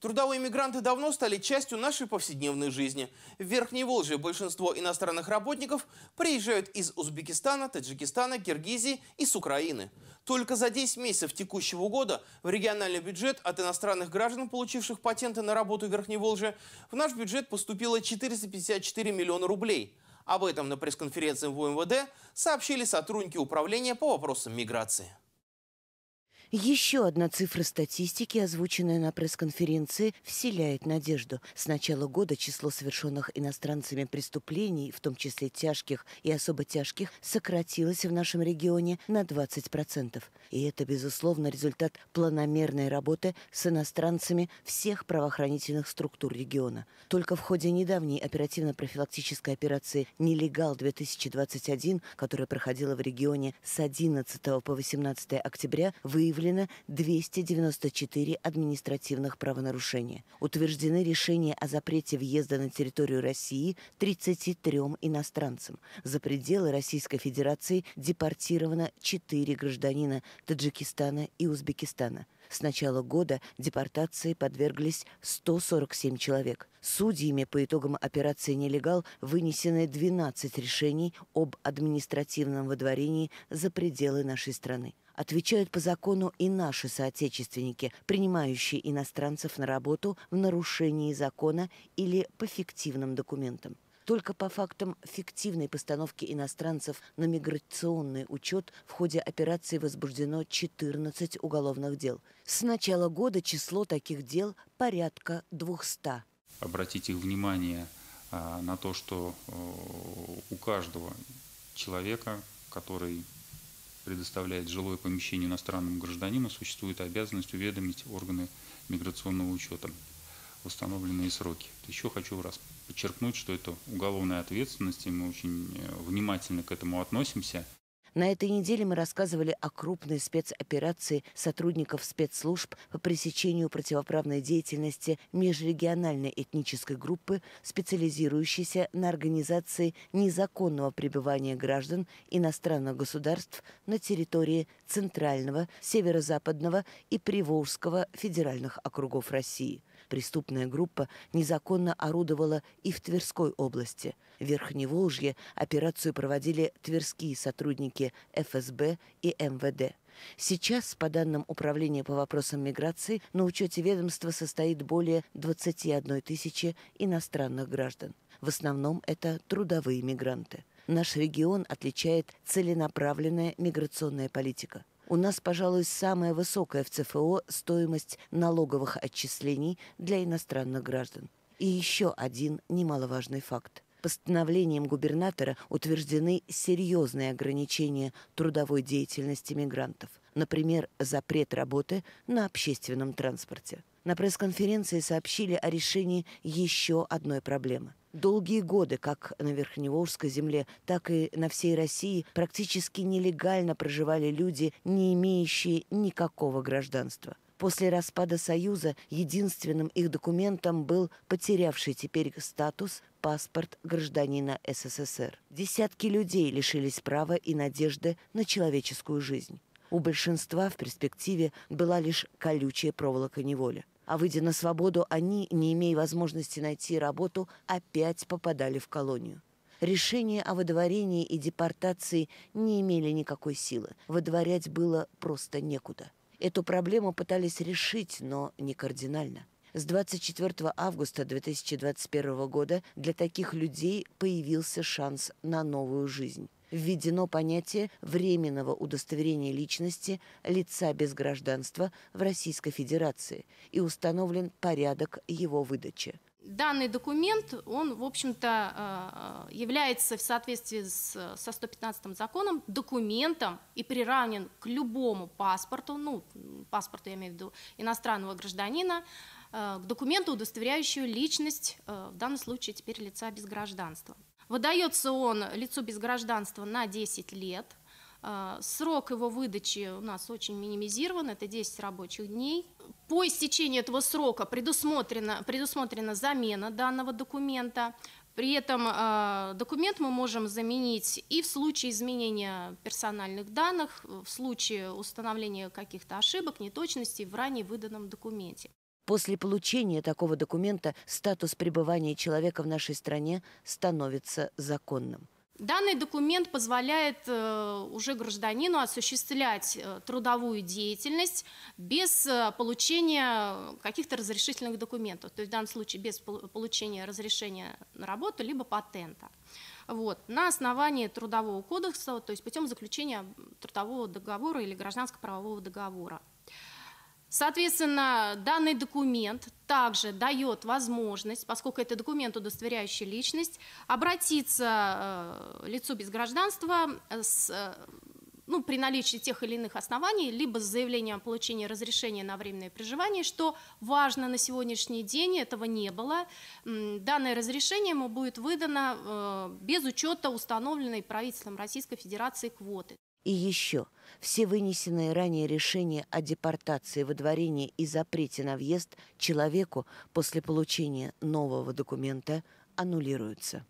Трудовые мигранты давно стали частью нашей повседневной жизни. В Верхней Волжье большинство иностранных работников приезжают из Узбекистана, Таджикистана, Киргизии и с Украины. Только за 10 месяцев текущего года в региональный бюджет от иностранных граждан, получивших патенты на работу в Верхней Волжье, в наш бюджет поступило 454 миллиона рублей. Об этом на пресс-конференции в УМВД сообщили сотрудники управления по вопросам миграции. Еще одна цифра статистики, озвученная на пресс-конференции, вселяет надежду. С начала года число совершенных иностранцами преступлений, в том числе тяжких и особо тяжких, сократилось в нашем регионе на 20%. И это, безусловно, результат планомерной работы с иностранцами всех правоохранительных структур региона. Только в ходе недавней оперативно-профилактической операции «Нелегал-2021», которая проходила в регионе с 11 по 18 октября, выявили выявлено 294 административных правонарушения. Утверждены решения о запрете въезда на территорию России 33 иностранцам. За пределы Российской Федерации депортировано 4 гражданина Таджикистана и Узбекистана. С начала года депортации подверглись 147 человек. Судьями по итогам операции «Нелегал» вынесены 12 решений об административном выдворении за пределы нашей страны отвечают по закону и наши соотечественники, принимающие иностранцев на работу в нарушении закона или по фиктивным документам. Только по фактам фиктивной постановки иностранцев на миграционный учет в ходе операции возбуждено 14 уголовных дел. С начала года число таких дел порядка 200. Обратите внимание а, на то, что э, у каждого человека, который предоставляет жилое помещение иностранному гражданину, существует обязанность уведомить органы миграционного учета в установленные сроки. Еще хочу раз подчеркнуть, что это уголовная ответственность, и мы очень э, внимательно к этому относимся. На этой неделе мы рассказывали о крупной спецоперации сотрудников спецслужб по пресечению противоправной деятельности межрегиональной этнической группы, специализирующейся на организации незаконного пребывания граждан иностранных государств на территории Центрального, Северо-Западного и Приволжского федеральных округов России – Преступная группа незаконно орудовала и в Тверской области. В Верхневолжье операцию проводили тверские сотрудники ФСБ и МВД. Сейчас, по данным Управления по вопросам миграции, на учете ведомства состоит более 21 тысячи иностранных граждан. В основном это трудовые мигранты. Наш регион отличает целенаправленная миграционная политика. У нас, пожалуй, самая высокая в ЦФО стоимость налоговых отчислений для иностранных граждан. И еще один немаловажный факт. Постановлением губернатора утверждены серьезные ограничения трудовой деятельности мигрантов, например, запрет работы на общественном транспорте. На пресс-конференции сообщили о решении еще одной проблемы. Долгие годы как на Верхневолжской земле, так и на всей России практически нелегально проживали люди, не имеющие никакого гражданства. После распада Союза единственным их документом был потерявший теперь статус паспорт гражданина СССР. Десятки людей лишились права и надежды на человеческую жизнь. У большинства в перспективе была лишь колючая проволока неволи а выйдя на свободу, они, не имея возможности найти работу, опять попадали в колонию. Решения о выдворении и депортации не имели никакой силы. Выдворять было просто некуда. Эту проблему пытались решить, но не кардинально. С 24 августа 2021 года для таких людей появился шанс на новую жизнь введено понятие временного удостоверения личности лица без гражданства в Российской Федерации и установлен порядок его выдачи. Данный документ, он, в общем-то, э, является в соответствии с, со 115 законом документом и приравнен к любому паспорту, ну, паспорту я имею в виду иностранного гражданина, э, к документу, удостоверяющему личность, э, в данном случае теперь лица без гражданства. Выдается он лицу без гражданства на 10 лет. А, срок его выдачи у нас очень минимизирован, это 10 рабочих дней. По истечении этого срока предусмотрена, предусмотрена замена данного документа. При этом а, документ мы можем заменить и в случае изменения персональных данных, в случае установления каких-то ошибок, неточностей в ранее выданном документе. После получения такого документа статус пребывания человека в нашей стране становится законным. Данный документ позволяет э, уже гражданину осуществлять э, трудовую деятельность без э, получения каких-то разрешительных документов, то есть в данном случае без получения разрешения на работу либо патента. Вот. На основании трудового кодекса, то есть путем заключения трудового договора или гражданско-правового договора. Соответственно, данный документ также дает возможность, поскольку это документ, удостоверяющий личность, обратиться э, лицу без гражданства э, с, э, ну, при наличии тех или иных оснований, либо с заявлением о получении разрешения на временное проживание, что важно на сегодняшний день, этого не было. Данное разрешение ему будет выдано без учета установленной правительством Российской Федерации квоты. И еще все вынесенные ранее решения о депортации, выдворении и запрете на въезд человеку после получения нового документа аннулируются.